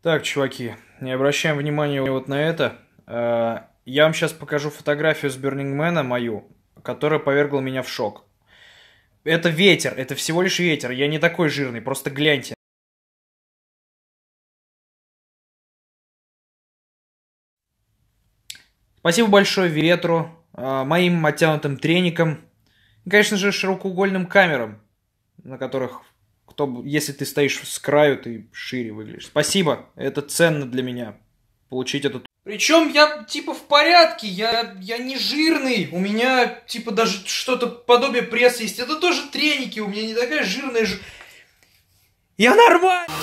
Так, чуваки, не обращаем внимания вот на это. Э, я вам сейчас покажу фотографию с Бернингмена мою, которая повергла меня в шок. Это ветер, это всего лишь ветер, я не такой жирный, просто гляньте. Спасибо большое ветру, э, моим оттянутым треникам и, конечно же, широкоугольным камерам, на которых кто, если ты стоишь с краю, ты шире выглядишь. Спасибо, это ценно для меня, получить этот... Причем я типа в порядке, я, я не жирный, у меня типа даже что-то подобие пресса есть. Это тоже треники, у меня не такая жирная ж... Я нормально!